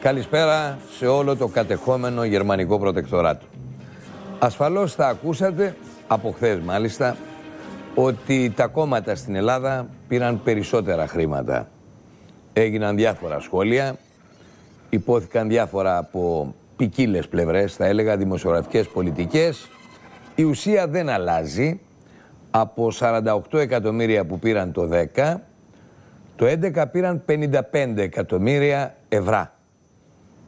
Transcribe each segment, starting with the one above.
Καλησπέρα σε όλο το κατεχόμενο γερμανικό προτεκτοράτο. Ασφαλώς θα ακούσατε, από χθες μάλιστα, ότι τα κόμματα στην Ελλάδα πήραν περισσότερα χρήματα. Έγιναν διάφορα σχόλια, υπόθηκαν διάφορα από ποικίλες πλευρές, θα έλεγα δημοσιογραφικές πολιτικές. Η ουσία δεν αλλάζει. Από 48 εκατομμύρια που πήραν το 10, το 11 πήραν 55 εκατομμύρια ευρά.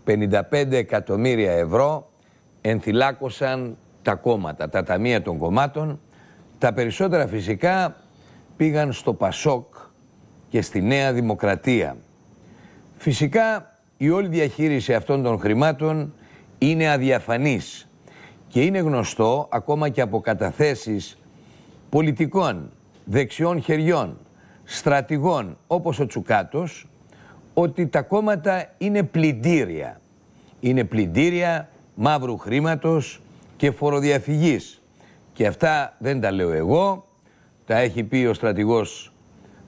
55 εκατομμύρια ευρώ ενθυλάκωσαν τα κόμματα, τα ταμεία των κομμάτων. Τα περισσότερα φυσικά πήγαν στο Πασόκ και στη Νέα Δημοκρατία. Φυσικά η όλη διαχείριση αυτών των χρημάτων είναι αδιαφανής και είναι γνωστό ακόμα και από καταθέσεις πολιτικών, δεξιών χεριών, στρατηγών όπως ο Τσουκάτος ότι τα κόμματα είναι πλυντήρια. Είναι πλυντήρια μαύρου χρήματος και φοροδιαφυγής. Και αυτά δεν τα λέω εγώ, τα έχει πει ο στρατηγός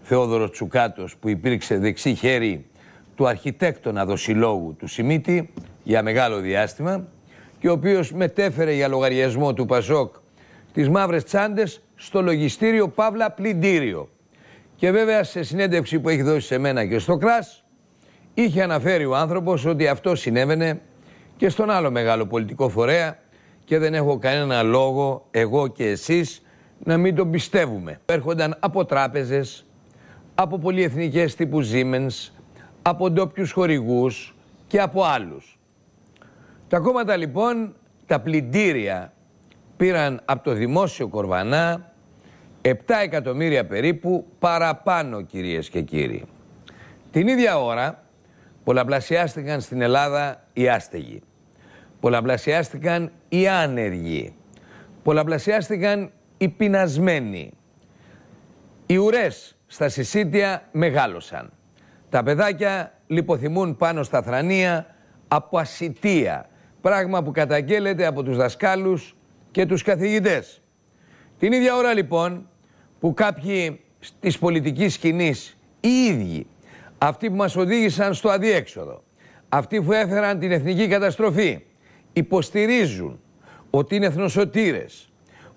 Θεόδωρος Τσουκάτος που υπήρξε δεξί χέρι του αρχιτέκτονα δοσιλόγου του Σιμίτη για μεγάλο διάστημα και ο οποίος μετέφερε για λογαριασμό του Πασόκ τις μαύρες τσάντες στο λογιστήριο Παύλα Πλυντήριο. Και βέβαια σε συνέντευξη που έχει δώσει σε μένα και στο Κράς Είχε αναφέρει ο άνθρωπος ότι αυτό συνέβαινε και στον άλλο μεγάλο πολιτικό φορέα και δεν έχω κανένα λόγο εγώ και εσείς να μην τον πιστεύουμε. Έρχονταν από τράπεζες, από πολυεθνικές τύπου Siemens, από ντόπιους χορηγούς και από άλλους. Τα κόμματα λοιπόν, τα πλυντήρια πήραν από το δημόσιο κορβανά 7 εκατομμύρια περίπου παραπάνω κυρίες και κύριοι. Την ίδια ώρα Πολλαπλασιάστηκαν στην Ελλάδα οι άστεγοι. Πολλαπλασιάστηκαν οι άνεργοι. Πολλαπλασιάστηκαν οι πεινασμένοι. Οι ουρές στα συσίτια μεγάλωσαν. Τα παιδάκια λιποθυμούν πάνω στα θρανία από ασιτία, πράγμα που καταγγέλλεται από τους δασκάλους και τους καθηγητές. Την ίδια ώρα λοιπόν που κάποιοι της πολιτικής σκηνής οι ίδιοι αυτοί που μας οδήγησαν στο αδιέξοδο, αυτοί που έφεραν την εθνική καταστροφή, υποστηρίζουν ότι είναι εθνοσωτήρες,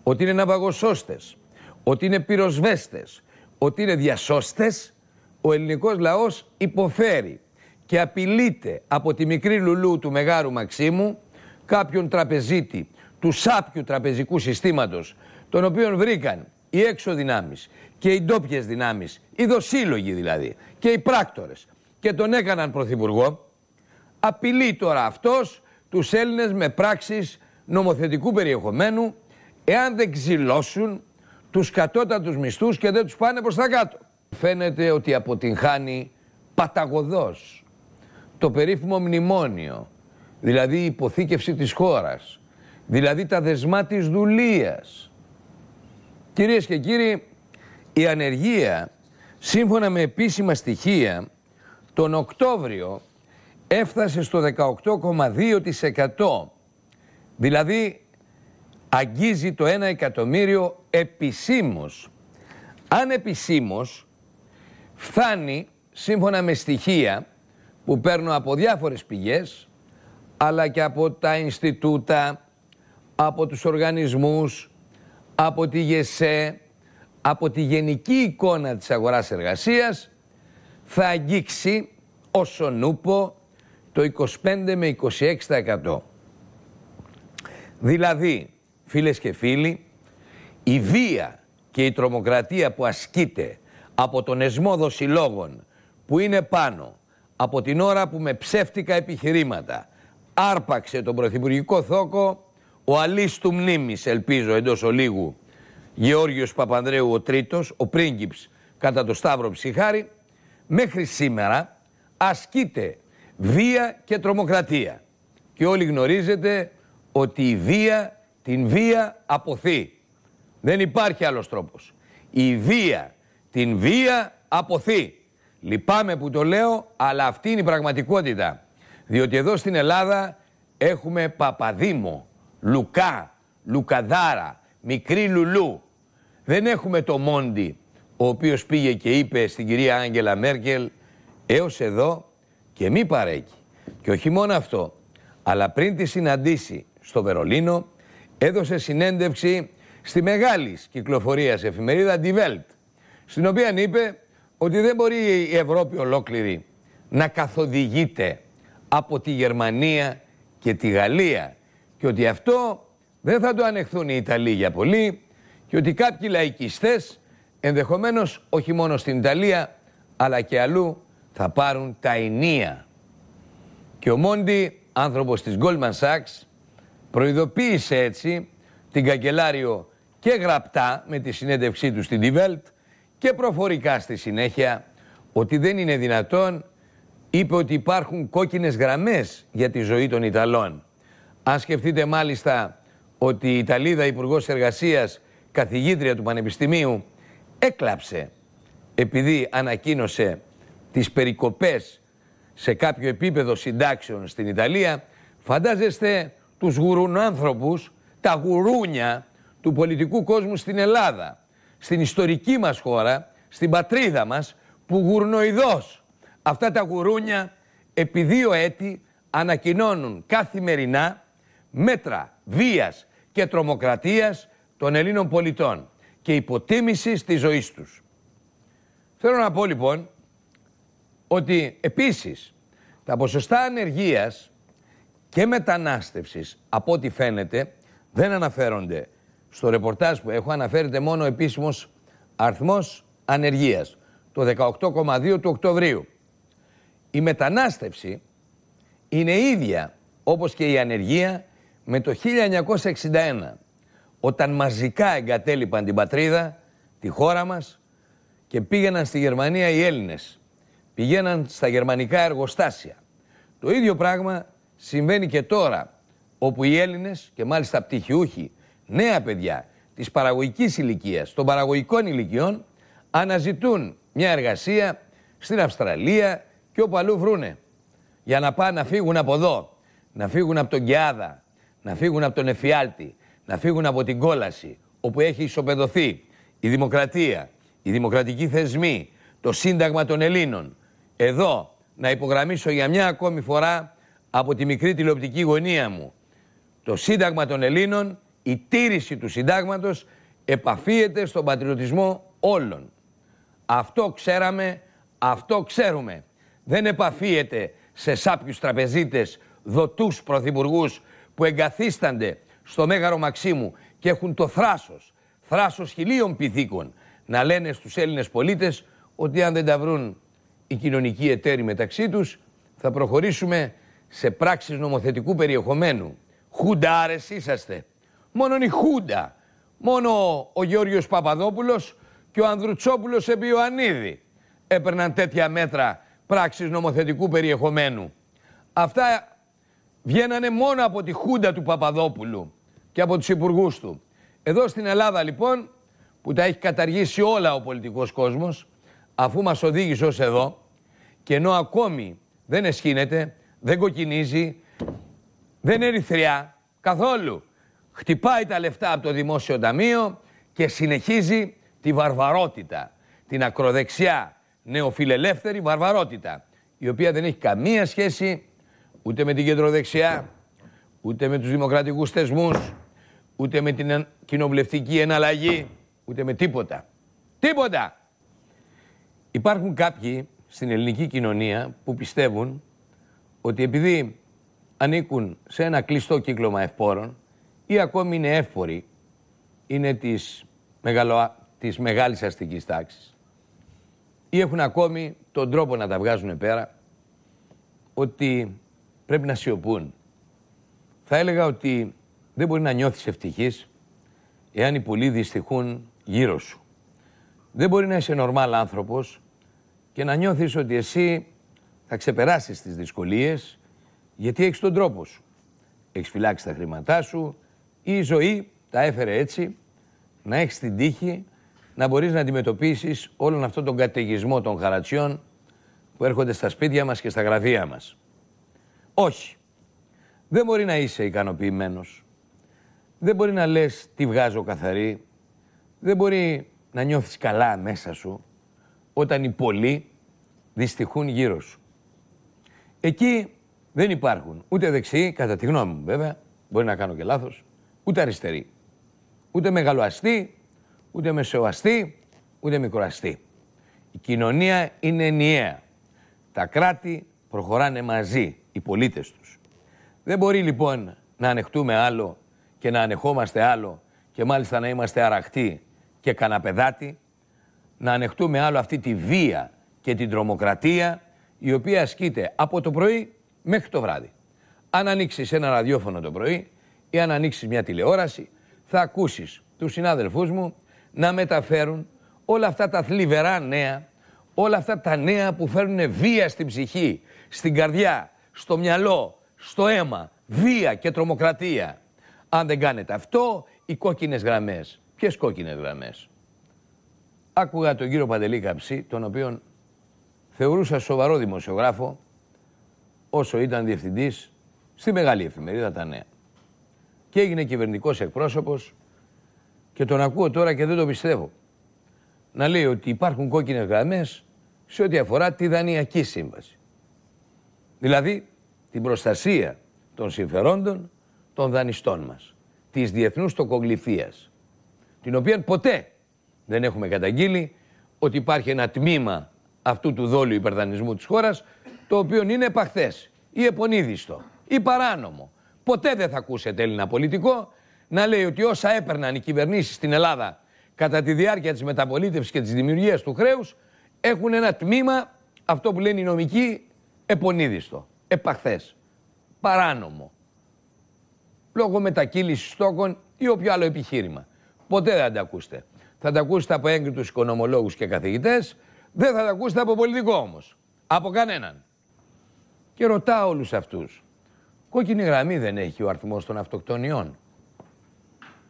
ότι είναι ναυαγοσώστες, ότι είναι πυροσβέστες, ότι είναι διασώστες, ο ελληνικός λαός υποφέρει και απειλείται από τη μικρή λουλού του Μεγάρου Μαξίμου, κάποιον τραπεζίτη του σάπιου τραπεζικού συστήματος, τον οποίον βρήκαν οι έξω δυνάμεις και οι ντόπιες δυνάμεις, οι δοσύλλογοι δηλαδή και οι πράκτορες και τον έκαναν πρωθυπουργό, απειλεί τώρα αυτός τους Έλληνες με πράξεις νομοθετικού περιεχομένου εάν δεν ξυλώσουν τους κατώτατους μισθούς και δεν τους πάνε προς τα κάτω. Φαίνεται ότι αποτυγχάνει παταγωδός το περίφημο μνημόνιο, δηλαδή η υποθήκευση της χώρας, δηλαδή τα δεσμά της δουλείας, Κυρίες και κύριοι, η ανεργία, σύμφωνα με επίσημα στοιχεία, τον Οκτώβριο έφτασε στο 18,2%. Δηλαδή, αγγίζει το 1 εκατομμύριο επισήμως. Αν επισήμως, φτάνει, σύμφωνα με στοιχεία που παίρνω από διάφορες πηγές, αλλά και από τα Ινστιτούτα, από τους οργανισμούς, από τη ΓΕΣΕ, από τη γενική εικόνα της αγοράς εργασίας, θα αγγίξει όσο νούπο το 25 με 26%. Δηλαδή, φίλες και φίλοι, η βία και η τρομοκρατία που ασκείται από τον εσμό δοσιλόγων που είναι πάνω από την ώρα που με ψεύτικα επιχειρήματα άρπαξε τον πρωθυπουργικό θόκο ο αλής του μνήμης, ελπίζω εντός ολίγου, Γεώργιος Παπανδρέου ο Τρίτος, ο πρίγκιπς κατά το Σταύρο Ψυχάρη, μέχρι σήμερα ασκείται βία και τρομοκρατία. Και όλοι γνωρίζετε ότι η βία την βία αποθεί. Δεν υπάρχει άλλος τρόπος. Η βία την βία αποθεί. Λυπάμαι που το λέω, αλλά αυτή είναι η πραγματικότητα. Διότι εδώ στην Ελλάδα έχουμε Παπαδήμο Λουκά, Λουκαδάρα, Μικρή Λουλού. Δεν έχουμε το Μόντι, ο οποίος πήγε και είπε στην κυρία Άγγελα Μέρκελ έως εδώ και μη παρέκει. Και όχι μόνο αυτό, αλλά πριν τη συναντήσει στο Βερολίνο έδωσε συνέντευξη στη μεγάλη κυκλοφορία εφημερίδα Die Welt, στην οποία είπε ότι δεν μπορεί η Ευρώπη ολόκληρη να καθοδηγείται από τη Γερμανία και τη Γαλλία και ότι αυτό δεν θα το ανεχθούν οι Ιταλοί για πολύ και ότι κάποιοι λαϊκιστές ενδεχομένως όχι μόνο στην Ιταλία αλλά και αλλού θα πάρουν τα ενία. Και ο Μόντι, άνθρωπος της Goldman Sachs, προειδοποίησε έτσι την καγκελάριο και γραπτά με τη συνέντευξή του στην Τιβέλτ και προφορικά στη συνέχεια ότι δεν είναι δυνατόν είπε ότι υπάρχουν κόκκινες γραμμές για τη ζωή των Ιταλών αν σκεφτείτε μάλιστα ότι η Ιταλίδα Υπουργός Εργασίας καθηγήτρια του Πανεπιστημίου, έκλαψε επειδή ανακοίνωσε τις περικοπές σε κάποιο επίπεδο συντάξεων στην Ιταλία, φαντάζεστε τους ανθρώπους, τα γουρούνια του πολιτικού κόσμου στην Ελλάδα, στην ιστορική μας χώρα, στην πατρίδα μας, που γουρνοειδώς αυτά τα γουρούνια επί δύο έτη ανακοινώνουν καθημερινά μέτρα βίας και τρομοκρατίας των Ελλήνων πολιτών και υποτίμησης της ζωής τους. Θέλω να πω λοιπόν ότι επίσης τα ποσοστά ανεργίας και μετανάστευσης από ό,τι φαίνεται δεν αναφέρονται στο ρεπορτάζ που έχω αναφέρεται μόνο ο επίσημος αριθμός ανεργίας το 18,2 του Οκτωβρίου. Η μετανάστευση είναι ίδια όπως και η ανεργία με το 1961, όταν μαζικά εγκατέλειπαν την πατρίδα, τη χώρα μας, και πήγαιναν στη Γερμανία οι Έλληνες. Πηγαίναν στα γερμανικά εργοστάσια. Το ίδιο πράγμα συμβαίνει και τώρα, όπου οι Έλληνες, και μάλιστα πτυχιούχοι, νέα παιδιά της παραγωγικής ηλικίας, των παραγωγικών ηλικιών, αναζητούν μια εργασία στην Αυστραλία και όπου αλλού βρούνε για να πάνε να φύγουν από εδώ, να φύγουν από τον Κιάδα, να φύγουν από τον εφιάλτη, να φύγουν από την κόλαση όπου έχει ισοπεδωθεί η δημοκρατία, οι δημοκρατικοί θεσμοί, το Σύνταγμα των Ελλήνων. Εδώ να υπογραμμίσω για μια ακόμη φορά από τη μικρή τηλεοπτική γωνία μου. Το Σύνταγμα των Ελλήνων, η τήρηση του Συντάγματος επαφίεται στον πατριωτισμό όλων. Αυτό ξέραμε, αυτό ξέρουμε. Δεν επαφίεται σε σάπιους τραπεζίτες, δοτούς πρωθυπουργούς που εγκαθίστανται στο Μέγαρο Μαξίμου και έχουν το θράσος, θράσος χιλίων πηθήκων, να λένε στους Έλληνες πολίτες ότι αν δεν τα βρουν οι κοινωνικοί εταίροι μεταξύ τους, θα προχωρήσουμε σε πράξεις νομοθετικού περιεχομένου. Χουντάρες είσαστε. Μόνο η Χούντα. Μόνο ο Γεώργιος Παπαδόπουλος και ο Ανδρουτσόπουλος επί Ιωαννίδη έπαιρναν τέτοια μέτρα πράξεις νομοθετικού περιεχομένου. Αυτά βγαίνανε μόνο από τη χούντα του Παπαδόπουλου και από τους υπουργούς του. Εδώ στην Ελλάδα λοιπόν, που τα έχει καταργήσει όλα ο πολιτικός κόσμος, αφού μας οδήγησε ως εδώ, και ενώ ακόμη δεν εσχύνεται, δεν κοκκινίζει, δεν ερυθριά καθόλου. Χτυπάει τα λεφτά από το Δημόσιο Ταμείο και συνεχίζει τη βαρβαρότητα, την ακροδεξιά νεοφιλελεύθερη βαρβαρότητα, η οποία δεν έχει καμία σχέση ούτε με την κεντροδεξιά, ούτε με τους δημοκρατικούς θεσμούς, ούτε με την κοινοβουλευτική εναλλαγή, ούτε με τίποτα. Τίποτα! Υπάρχουν κάποιοι στην ελληνική κοινωνία που πιστεύουν ότι επειδή ανήκουν σε ένα κλειστό κύκλωμα ευπόρων ή ακόμη είναι εύποροι, είναι της, μεγαλο... της μεγάλης αστικής τάξης ή έχουν ακόμη τον τρόπο να τα βγάζουν πέρα, ότι πρέπει να σιωπούν. Θα έλεγα ότι δεν μπορεί να νιώθεις ευτυχής εάν οι πολλοί δυστυχούν γύρω σου. Δεν μπορεί να είσαι νορμάλ άνθρωπος και να νιώθεις ότι εσύ θα ξεπεράσεις τις δυσκολίες γιατί έχεις τον τρόπο σου. Έχεις φυλάξει τα χρήματά σου ή η ζωή τα έφερε έτσι να έχεις την τύχη να μπορείς να αντιμετωπίσεις όλον αυτόν τον καταιγισμό των χαρατσιών που έρχονται στα σπίτια μας και στα γραφεία μας. Όχι. Δεν μπορεί να είσαι ικανοποιημένος. Δεν μπορεί να λες τι βγάζω καθαρή. Δεν μπορεί να νιώθεις καλά μέσα σου όταν οι πολλοί δυστυχούν γύρω σου. Εκεί δεν υπάρχουν ούτε δεξιοί, κατά τη γνώμη μου βέβαια, μπορεί να κάνω και λάθος, ούτε αριστεροί. Ούτε μεγαλοαστή, ούτε μεσοαστή, ούτε μικροαστή. Η κοινωνία είναι ενιαία. Τα κράτη προχωράνε μαζί οι πολίτες τους. Δεν μπορεί λοιπόν να ανεχτούμε άλλο και να ανεχόμαστε άλλο και μάλιστα να είμαστε αραχτοί και καναπεδάτοι, να ανεχτούμε άλλο αυτή τη βία και την τρομοκρατία η οποία ασκείται από το πρωί μέχρι το βράδυ. Αν ανοίξει ένα ραδιόφωνο το πρωί ή αν ανοίξει μια τηλεόραση, θα ακούσεις τους συνάδελφούς μου να μεταφέρουν όλα αυτά τα θλιβερά νέα όλα αυτά τα νέα που φέρνουν βία στην ψυχή, στην καρδιά, στο μυαλό, στο αίμα, βία και τρομοκρατία. Αν δεν κάνετε αυτό, οι κόκκινες γραμμές. Ποιες κόκκινες γραμμές. Άκουγα τον κύριο Παντελή Καψή, τον οποίον θεωρούσα σοβαρό δημοσιογράφο, όσο ήταν διευθυντής, στη μεγάλη εφημερίδα Τα Νέα. Και έγινε κυβερνητικός εκπρόσωπος και τον ακούω τώρα και δεν το πιστεύω. Να λέει ότι υπάρχουν κόκκινες γραμμές σε ό,τι αφορά τη Δανειακή Σύμβαση. Δηλαδή την προστασία των συμφερόντων των δανειστών μας, της διεθνούς τοκογλυφίας, την οποία ποτέ δεν έχουμε καταγγείλει ότι υπάρχει ένα τμήμα αυτού του δόλου υπερδανισμού της χώρας, το οποίο είναι επαχθές ή επονίδιστο ή παράνομο. Ποτέ δεν θα ακούσετε Έλληνα πολιτικό να λέει ότι όσα έπαιρναν οι κυβερνήσεις στην Ελλάδα κατά τη διάρκεια της μεταπολίτευσης και της δημιουργίας του χρέους έχουν ένα τμήμα, αυτό που λένε οι νομικοί, επονίδιστο, επαχθές, παράνομο. Λόγω μετακύλησης στόκων ή όποιο άλλο επιχείρημα. Ποτέ δεν τα ακούστε Θα τα ακούσετε από έγκριτους οικονομολόγους και καθηγητές, δεν θα τα ακούσετε από πολιτικό όμως. Από κανέναν. Και ρωτάω όλους αυτούς. Κόκκινη γραμμή δεν έχει ο αριθμός των αυτοκτονιών.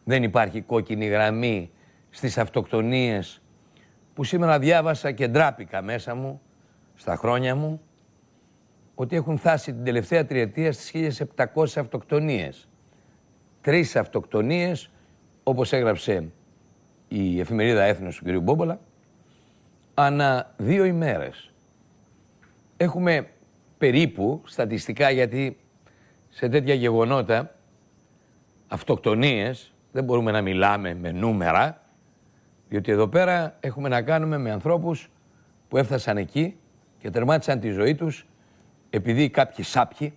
Δεν υπάρχει κόκκινη γραμμή στις αυτοκτονίες που σήμερα διάβασα και ντράπηκα μέσα μου, στα χρόνια μου, ότι έχουν φτάσει την τελευταία τριετία στις 1.700 αυτοκτονίες. Τρεις αυτοκτονίες, όπως έγραψε η εφημερίδα Έθνος του κ. Μπόμπολα, ανά δύο ημέρες. Έχουμε περίπου, στατιστικά γιατί σε τέτοια γεγονότα, αυτοκτονίες, δεν μπορούμε να μιλάμε με νούμερα, διότι εδώ πέρα έχουμε να κάνουμε με ανθρώπους που έφτασαν εκεί και τερμάτισαν τη ζωή τους επειδή κάποιοι σάπιοι,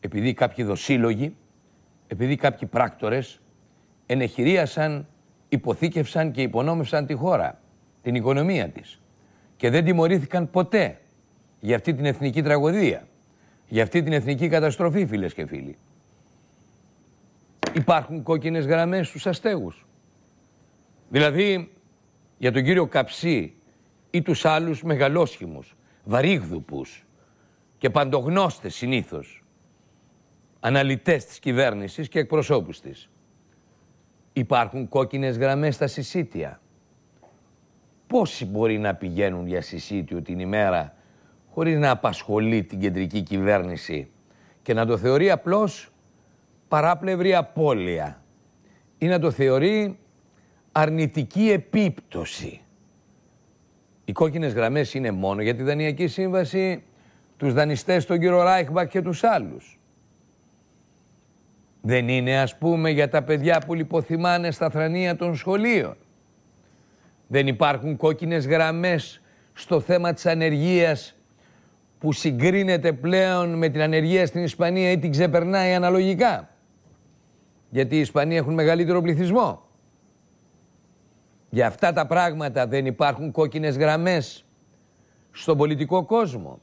επειδή κάποιοι δοσύλλογοι, επειδή κάποιοι πράκτορες ενεχειρίασαν, υποθήκευσαν και υπονόμευσαν τη χώρα, την οικονομία της. Και δεν τιμωρήθηκαν ποτέ για αυτή την εθνική τραγωδία, για αυτή την εθνική καταστροφή, φίλες και φίλοι. Υπάρχουν κόκκινες γραμμές στους αστέγους. Δηλαδή, για τον κύριο Καψί ή τους άλλους μεγαλόσχημους, βαρύγδουπους και παντογνώστες συνήθως, αναλυτές της κυβέρνησης και εκπροσώπους της. Υπάρχουν κόκκινες γραμμές στα συσίτια. Πόσοι μπορεί να πηγαίνουν για συσίτιο την ημέρα χωρίς να απασχολεί την κεντρική κυβέρνηση και να το θεωρεί απλώς παράπλευρη απώλεια ή να το θεωρεί αρνητική επίπτωση. Οι κόκκινες γραμμές είναι μόνο για τη Δανειακή Σύμβαση, τους δανειστές, τον κύριο Ράιχμπακ και τους άλλους. Δεν είναι ας πούμε για τα παιδιά που λιποθυμάνε στα θρανία των σχολείων. Δεν υπάρχουν κόκκινες γραμμές στο θέμα της ανεργίας που συγκρίνεται πλέον με την ανεργία στην Ισπανία ή την ξεπερνάει αναλογικά. Γιατί οι Ισπανοί έχουν μεγαλύτερο πληθυσμό. Για αυτά τα πράγματα δεν υπάρχουν κόκκινες γραμμές στον πολιτικό κόσμο.